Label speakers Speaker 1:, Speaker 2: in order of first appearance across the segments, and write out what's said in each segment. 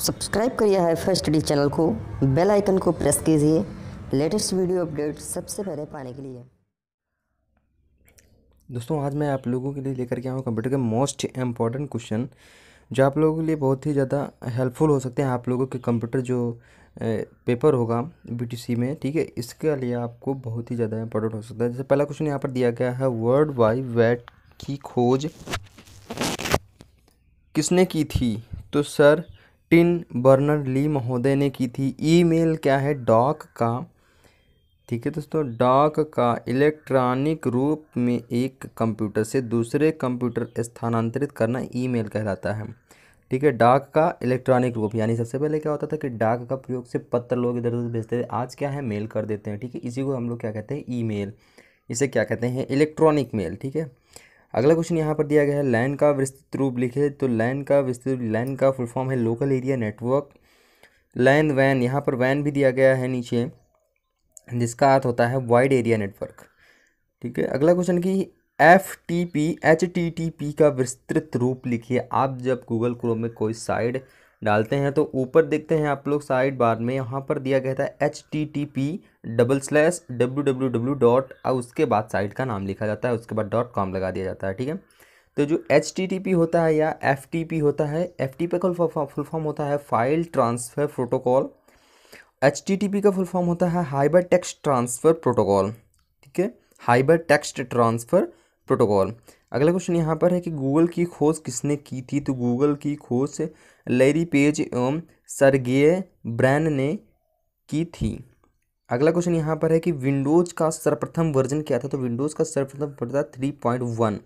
Speaker 1: subscribe करिए है first study channel को बेल आइकन को प्रेस कीजिए लेटेस्ट वीडियो अपडेट सबसे पहले पाने के लिए दोस्तों आज मैं आप लोगों के लिए लेकर के आऊँ कंप्यूटर के मोस्ट इम्पॉर्टेंट क्वेश्चन जो आप लोगों के लिए बहुत ही ज़्यादा हेल्पफुल हो सकते हैं आप लोगों के कंप्यूटर जो पेपर होगा बीटीसी में ठीक है इसके लिए आपको बहुत ही ज़्यादा इंपॉर्टेंट हो सकता है जैसे पहला क्वेश्चन यहाँ पर दिया गया है वर्ल्ड वाइड वेट की खोज किसने की थी तो सर टिन बर्नर ली महोदय ने की थी ईमेल क्या है डॉक का ठीक है दोस्तों डॉक का इलेक्ट्रॉनिक रूप में एक कंप्यूटर से दूसरे कंप्यूटर स्थानांतरित करना ईमेल कहलाता है ठीक है डाक का इलेक्ट्रॉनिक रूप यानी सबसे पहले क्या होता था कि डाक का प्रयोग से पत्र लोग इधर उधर भेजते थे आज क्या है मेल कर देते हैं ठीक है इसी को हम लोग क्या कहते हैं ईमेल इसे क्या कहते हैं इलेक्ट्रॉनिक मेल ठीक है अगला क्वेश्चन यहाँ पर दिया गया है लैन का विस्तृत रूप लिखे तो लैन का विस्तृत लैन का फुल फॉर्म है लोकल एरिया नेटवर्क लैन वैन यहाँ पर वैन भी दिया गया है नीचे जिसका अर्थ होता है वाइड एरिया नेटवर्क ठीक है अगला क्वेश्चन की F T P H T T P का विस्तृत रूप लिखिए आप जब गूगल क्रोम में कोई साइड डालते हैं तो ऊपर देखते हैं आप लोग साइड बार में यहाँ पर दिया गया था H T T P double slash W W W dot और उसके बाद साइट का नाम लिखा जाता है उसके बाद डॉट कॉम लगा दिया जाता है ठीक है तो जो एच टी टी पी होता है या एफ टी पी होता है एफ टी पी का फुल फॉर्म होता है file transfer protocol H T T P का फुल फॉर्म होता है हाइबर टेक्स्ट ट्रांसफ़र प्रोटोकॉल ठीक है हाइबर टेक्स्ट ट्रांसफ़र प्रोटोकॉल अगला क्वेश्चन यहाँ पर है कि गूगल की खोज किसने की थी तो गूगल की खोज लेरी पेज एवं सरगेय ब्रैन ने की थी अगला क्वेश्चन यहाँ पर है कि विंडोज़ का सर्वप्रथम वर्जन क्या था तो विंडोज़ का सर्वप्रथम वर्जन था थ्री पॉइंट वन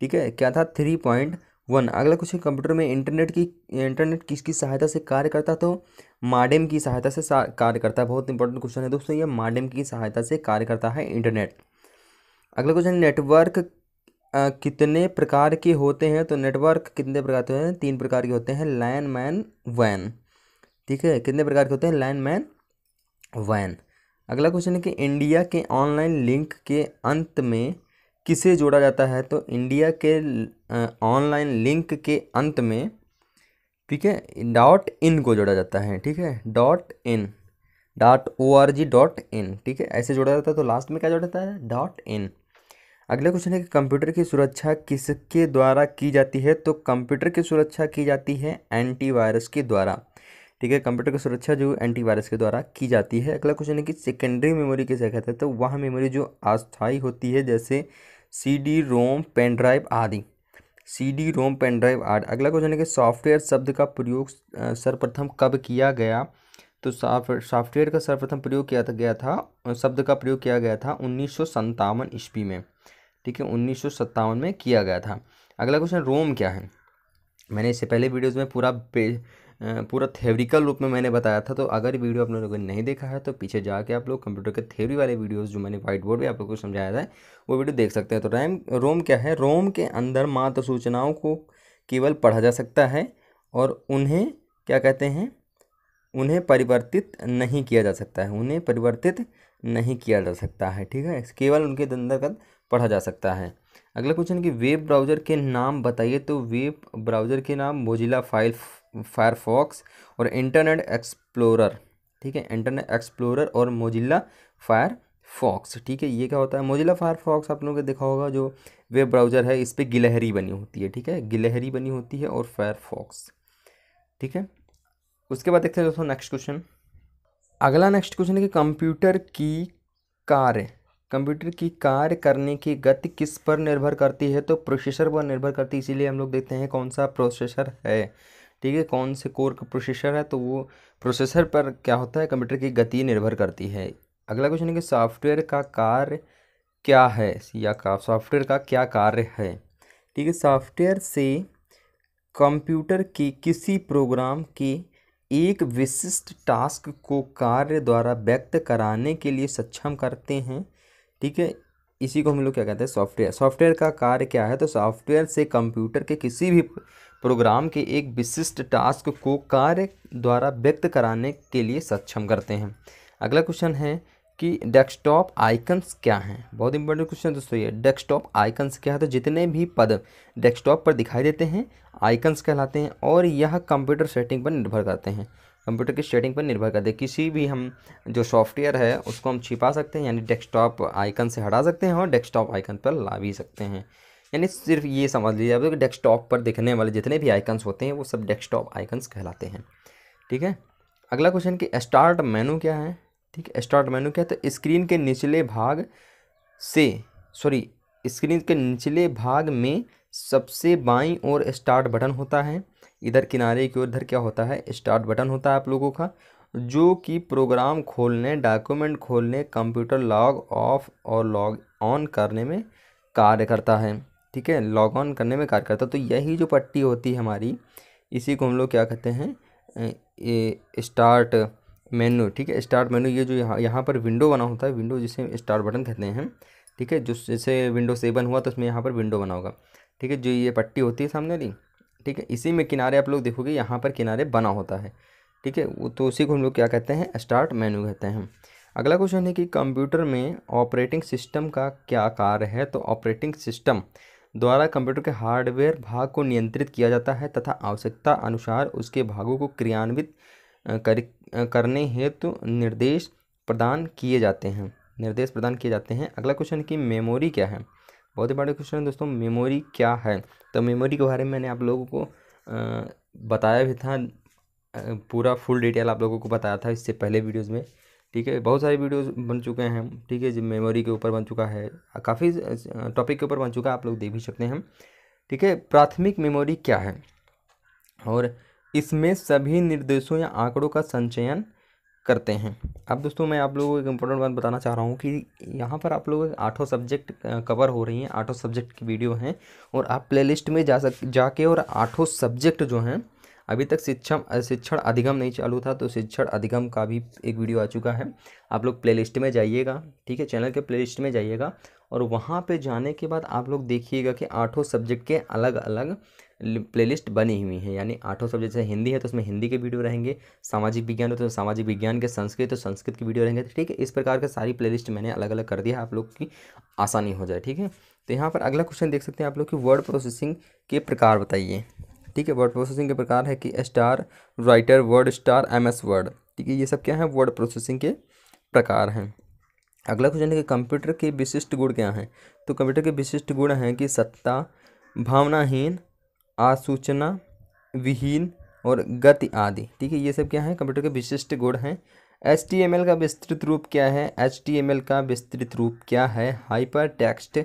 Speaker 1: ठीक है क्या था थ्री पॉइंट वन अगला क्वेश्चन कंप्यूटर में इंटरनेट की इंटरनेट किसकी सहायता से कार्य करता तो माडेम की सहायता से कार्य करता है बहुत इंपॉर्टेंट क्वेश्चन है दोस्तों ये माडेम की सहायता से कार्य करता है इंटरनेट अगला क्वेश्चन नेटवर्क कितने प्रकार के होते हैं तो नेटवर्क कितने प्रकार के होते हैं तीन प्रकार के होते हैं लैन मैन वैन ठीक है कितने प्रकार के होते हैं लैन मैन वैन अगला क्वेश्चन है कि इंडिया के ऑनलाइन लिंक के अंत में किसे जोड़ा जाता है तो इंडिया के ऑनलाइन लिंक के अंत में ठीक है डॉट इन को जोड़ा जाता है ठीक है dot in dot O R G dot in ठीक है ऐसे जोड़ा जाता है तो लास्ट में क्या जोड़ा जाता है डॉट इन अगला क्वेश्चन है कि कंप्यूटर की सुरक्षा किसके द्वारा की जाती है तो कंप्यूटर की सुरक्षा की जाती है एंटीवायरस के द्वारा ठीक है कंप्यूटर की सुरक्षा जो एंटीवायरस के द्वारा की जाती है अगला क्वेश्चन है कि सेकेंडरी मेमोरी किसे कहते हैं तो वह मेमोरी जो अस्थायी होती है जैसे C D ROM pen drive आदि C D ROM pen drive आदि अगला क्वेश्चन है कि सॉफ्टवेयर शब्द का प्रयोग सर्वप्रथम कब किया गया तो सॉफ्टवेयर का सर्वप्रथम प्रयोग किया गया था शब्द का प्रयोग किया गया था उन्नीस ईस्वी में ठीक है उन्नीस में किया गया था अगला क्वेश्चन रोम क्या है मैंने इससे पहले वीडियोज़ में पूरा पूरा थेवरिकल रूप में मैंने बताया था तो अगर वीडियो आप लोगों ने नहीं देखा है तो पीछे जाके आप लोग कंप्यूटर के थेवरी वाले वीडियोस जो मैंने व्हाइट बोर्ड पे आप लोगों को समझाया था वो वीडियो देख सकते हैं तो रैम रोम क्या है रोम के अंदर मात्र सूचनाओं को केवल पढ़ा जा सकता है और उन्हें क्या कहते हैं उन्हें परिवर्तित नहीं किया जा सकता है उन्हें परिवर्तित नहीं किया जा सकता है ठीक है केवल उनके अंदर पढ़ा जा सकता है अगला क्वेश्चन कि वेब ब्राउज़र के नाम बताइए तो वेब ब्राउज़र के नाम मोजिला फाइल फायरफॉक्स और इंटरनेट एक्सप्लोरर ठीक है इंटरनेट एक्सप्लोरर और मोजिला फायर फॉक्स ठीक है ये क्या होता है मोजिला फायर फॉक्स आप लोगों को देखा होगा जो वेब ब्राउज़र है इस पर गिलहरी बनी होती है ठीक है गिलहरी बनी होती है और फायर फॉक्स ठीक है उसके बाद देखते हैं दोस्तों नेक्स्ट क्वेश्चन अगला नेक्स्ट क्वेश्चन है कि कंप्यूटर की कार्य कंप्यूटर की कार्य करने की गति किस पर निर्भर करती है तो प्रोसेसर पर निर्भर करती है इसीलिए हम लोग देखते हैं कौन सा प्रोसेसर है ठीक है कौन से कोर का प्रोसेसर है तो वो प्रोसेसर पर क्या होता है कंप्यूटर की गति निर्भर करती है अगला क्वेश्चन है कि सॉफ्टवेयर का कार्य क्या है या का सॉफ्टवेयर का क्या कार्य है ठीक है सॉफ्टवेयर से कंप्यूटर के किसी प्रोग्राम के एक विशिष्ट टास्क को कार्य द्वारा व्यक्त कराने के लिए सक्षम करते हैं ठीक है इसी को हम लोग क्या कहते हैं सॉफ्टवेयर सॉफ्टवेयर का कार्य क्या है तो सॉफ्टवेयर से कंप्यूटर के किसी भी प्रोग्राम के एक विशिष्ट टास्क को कार्य द्वारा व्यक्त कराने के लिए सक्षम करते हैं अगला क्वेश्चन है कि डेस्कटॉप आइकन्स क्या हैं बहुत इंपॉर्टेंट क्वेश्चन दोस्तों ये डेस्कटॉप आइकन्स क्या है तो जितने भी पद डेस्कटॉप पर दिखाई देते हैं आइकन्स कहलाते हैं और यह कंप्यूटर सेटिंग पर निर्भर करते हैं कंप्यूटर की सेटिंग पर निर्भर करते हैं किसी भी हम जो सॉफ्टवेयर है उसको हम छिपा सकते हैं यानी डेस्कटॉप आइकन से हटा सकते हैं और डेस्कटॉप आइकन पर ला भी सकते हैं यानी सिर्फ ये समझ लीजिए आप डेस्कटॉप पर दिखने वाले जितने भी आइकन्स होते हैं वो सब डेस्कटॉप आइकन्स कहलाते हैं ठीक है अगला क्वेश्चन कि स्टार्ट मेनू क्या है ठीक है स्टार्ट मेनू क्या है तो स्क्रीन के निचले भाग से सॉरी स्क्रीन के निचले भाग में सबसे बाईं ओर स्टार्ट बटन होता है इधर किनारे की ओर इधर क्या होता है स्टार्ट बटन होता है आप लोगों का जो कि प्रोग्राम खोलने डॉक्यूमेंट खोलने कंप्यूटर लॉग ऑफ और लॉग ऑन करने में कार्य करता है ठीक है लॉग ऑन करने में कार्य करता है तो यही जो पट्टी होती है हमारी इसी को हम लोग क्या कहते हैं ये स्टार्ट मेनू ठीक है स्टार्ट मेनू ये जो यहाँ यहाँ पर विंडो बना होता है विंडो जिसे स्टार्ट बटन कहते हैं ठीक है जो जैसे विंडो सेवन हुआ तो उसमें यहाँ पर विंडो बना होगा ठीक है जो ये पट्टी होती है सामने वाली ठीक है इसी में किनारे आप लोग देखोगे यहाँ पर किनारे बना होता है ठीक है वो तो उसी को हम लोग क्या कहते हैं स्टार्ट मेन्यू कहते हैं अगला क्वेश्चन है कि कंप्यूटर में ऑपरेटिंग सिस्टम का क्या कार्य है तो ऑपरेटिंग सिस्टम द्वारा कंप्यूटर के हार्डवेयर भाग को नियंत्रित किया जाता है तथा आवश्यकता अनुसार उसके भागों को क्रियान्वित कर करने हेतु तो निर्देश प्रदान किए जाते हैं निर्देश प्रदान किए जाते हैं अगला क्वेश्चन कि मेमोरी क्या है बहुत ही बड़ा क्वेश्चन है दोस्तों मेमोरी क्या है तो मेमोरी के बारे में मैंने आप लोगों को बताया भी था पूरा फुल डिटेल आप लोगों को बताया था इससे पहले वीडियोज़ में ठीक है बहुत सारे वीडियोस बन चुके हैं ठीक है जो मेमोरी के ऊपर बन चुका है काफ़ी टॉपिक के ऊपर बन चुका है आप लोग देख भी सकते हैं ठीक है प्राथमिक मेमोरी क्या है और इसमें सभी निर्देशों या आंकड़ों का संचयन करते हैं अब दोस्तों मैं आप लोगों को एक इम्पोर्टेंट बात बताना चाह रहा हूँ कि यहाँ पर आप लोग आठों सब्जेक्ट कवर हो रही हैं आठों सब्जेक्ट की वीडियो हैं और आप प्लेलिस्ट में जा सक जाके और आठों सब्जेक्ट जो हैं अभी तक शिक्षा शिक्षण अधिगम नहीं चालू था तो शिक्षण अधिगम का भी एक वीडियो आ चुका है आप लोग प्ले में जाइएगा ठीक है चैनल के प्ले में जाइएगा और वहाँ पे जाने के बाद आप लोग देखिएगा कि आठों सब्जेक्ट के अलग अलग प्लेलिस्ट बनी हुई है यानी आठों सब्जेक्ट जैसे हिंदी है तो उसमें हिंदी के वीडियो रहेंगे सामाजिक विज्ञान हो तो सामाजिक विज्ञान के संस्कृत तो संस्कृत के वीडियो रहेंगे तो ठीक है इस प्रकार के सारी प्ले मैंने अलग अलग कर दिया आप लोग की आसानी हो जाए ठीक है तो यहाँ पर अगला क्वेश्चन देख सकते हैं आप लोग की वर्ड प्रोसेसिंग के प्रकार बताइए ठीक है वर्ड प्रोसेसिंग के प्रकार है कि StarWriter WordStar M S Word ठीक है ये सब क्या है वर्ड प्रोसेसिंग के प्रकार हैं अगला क्वेश्चन है कि कंप्यूटर के विशिष्ट गुण क्या हैं तो कंप्यूटर के विशिष्ट गुण हैं कि सत्ता भावनाहीन आसूचना विहीन और गति आदि ठीक है ये सब क्या है कंप्यूटर के विशिष्ट गुण हैं एच का विस्तृत रूप क्या है एच का विस्तृत रूप क्या है hyper text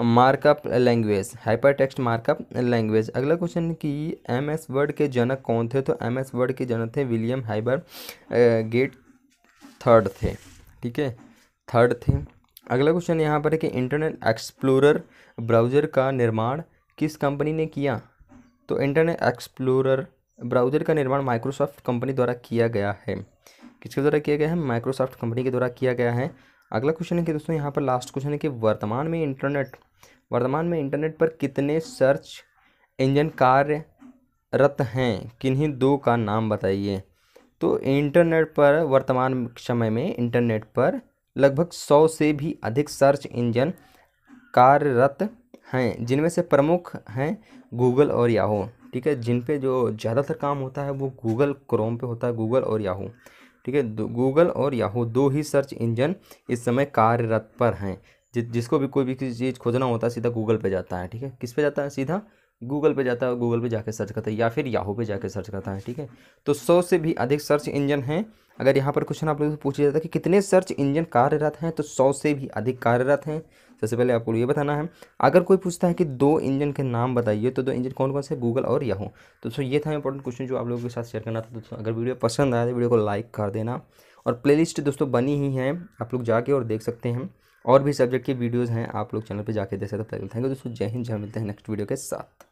Speaker 1: markup language hyper text markup language अगला क्वेश्चन कि एम एस वर्ड के जनक कौन थे तो एम एस वर्ड के जनक थे विलियम हाइबर गेट थर्ड थे ठीक है थर्ड थे अगला क्वेश्चन यहाँ पर है कि इंटरनेट एक्सप्लोरर ब्राउज़र का निर्माण किस कंपनी ने किया तो इंटरनेट एक्सप्लोरर ब्राउज़र का निर्माण माइक्रोसॉफ्ट कंपनी द्वारा किया गया है किसके द्वारा किया गया है माइक्रोसॉफ्ट कंपनी के द्वारा किया गया है अगला क्वेश्चन है कि दोस्तों यहाँ पर लास्ट क्वेश्चन है कि वर्तमान में इंटरनेट वर्तमान में इंटरनेट पर कितने सर्च इंजन कार्यरत हैं किन्हीं दो का नाम बताइए तो इंटरनेट पर वर्तमान समय में इंटरनेट पर लगभग सौ से भी अधिक सर्च इंजन कार्यरत हैं जिनमें से प्रमुख हैं गूगल और याहू ठीक है जिन पे जो ज़्यादातर काम होता है वो गूगल क्रोम पे होता है गूगल और याहू ठीक है गूगल और याहू दो ही सर्च इंजन इस समय कार्यरत पर हैं जि, जिसको भी कोई भी किसी चीज़ खोजना होता है सीधा गूगल पे जाता है ठीक है किस पे जाता है सीधा गूगल पे जाता है गूगल पे जाके सर्च करता है या फिर याहू पे जाके सर्च करता है ठीक है तो सौ से भी अधिक सर्च इंजन हैं अगर यहाँ पर क्वेश्चन आप लोगों से पूछा जाता है कि कितने सर्च इंजन कार्यरत हैं तो सौ से भी अधिक कार्यरत हैं सबसे पहले आपको ये बताना है अगर कोई पूछता है कि दो इंजन के नाम बताइए तो दो इंजन कौन कौन से गूगल और याहू तो दोस्तों ये था इंपॉर्टेंट क्वेश्चन जो आप लोगों के साथ शेयर करना था दोस्तों अगर वीडियो पसंद आया तो वीडियो को लाइक कर देना और प्ले दोस्तों बनी ही है आप लोग जाके और देख सकते हैं और भी सब्जेक्ट की वीडियोज़ हैं आप लोग चैनल पर जाके देख सकते हैं थैंक यू दोस्तों जय हिंद जय मिलते हैं नेक्स्ट वीडियो के साथ